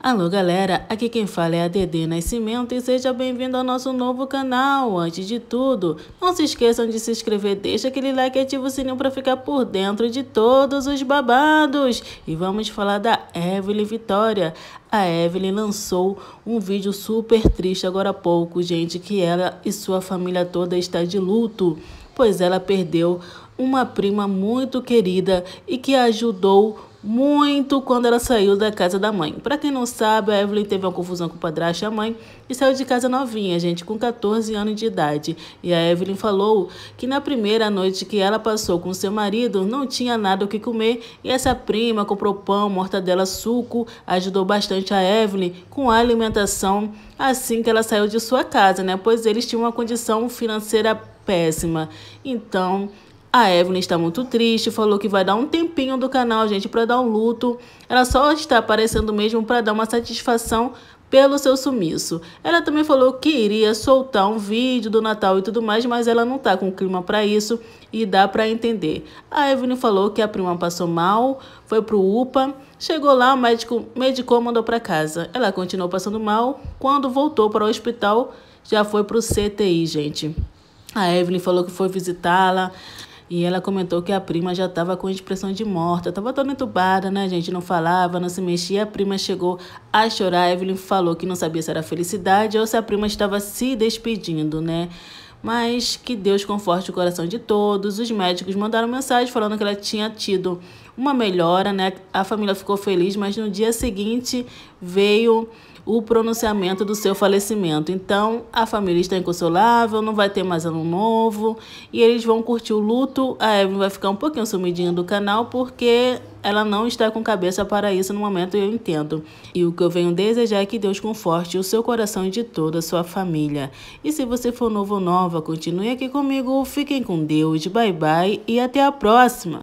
Alô galera, aqui quem fala é a Dedê Nascimento e seja bem-vindo ao nosso novo canal. Antes de tudo, não se esqueçam de se inscrever, deixa aquele like e ativa o sininho para ficar por dentro de todos os babados. E vamos falar da Evelyn Vitória. A Evelyn lançou um vídeo super triste agora há pouco, gente, que ela e sua família toda está de luto, pois ela perdeu uma prima muito querida e que ajudou muito quando ela saiu da casa da mãe. Para quem não sabe, a Evelyn teve uma confusão com o padrasto e a mãe e saiu de casa novinha, gente, com 14 anos de idade. E a Evelyn falou que na primeira noite que ela passou com seu marido, não tinha nada o que comer e essa prima comprou pão, mortadela, suco, ajudou bastante a Evelyn com a alimentação assim que ela saiu de sua casa, né? Pois eles tinham uma condição financeira péssima. Então, a Evelyn está muito triste, falou que vai dar um tempinho do canal, gente, para dar um luto. Ela só está aparecendo mesmo para dar uma satisfação pelo seu sumiço. Ela também falou que iria soltar um vídeo do Natal e tudo mais, mas ela não está com clima para isso e dá para entender. A Evelyn falou que a prima passou mal, foi pro UPA, chegou lá, o médico medicou, mandou para casa. Ela continuou passando mal, quando voltou para o hospital, já foi pro CTI, gente. A Evelyn falou que foi visitá-la, e ela comentou que a prima já estava com expressão de morta, estava toda entubada, né, gente? Não falava, não se mexia. A prima chegou a chorar. A Evelyn falou que não sabia se era felicidade ou se a prima estava se despedindo, né? Mas que Deus conforte o coração de todos. Os médicos mandaram mensagem falando que ela tinha tido uma melhora, né? A família ficou feliz, mas no dia seguinte veio o pronunciamento do seu falecimento. Então, a família está inconsolável, não vai ter mais ano novo e eles vão curtir o luto. A Evelyn vai ficar um pouquinho sumidinha do canal porque ela não está com cabeça para isso no momento, eu entendo. E o que eu venho desejar é que Deus conforte o seu coração e de toda a sua família. E se você for novo ou nova, continue aqui comigo, fiquem com Deus, bye bye e até a próxima!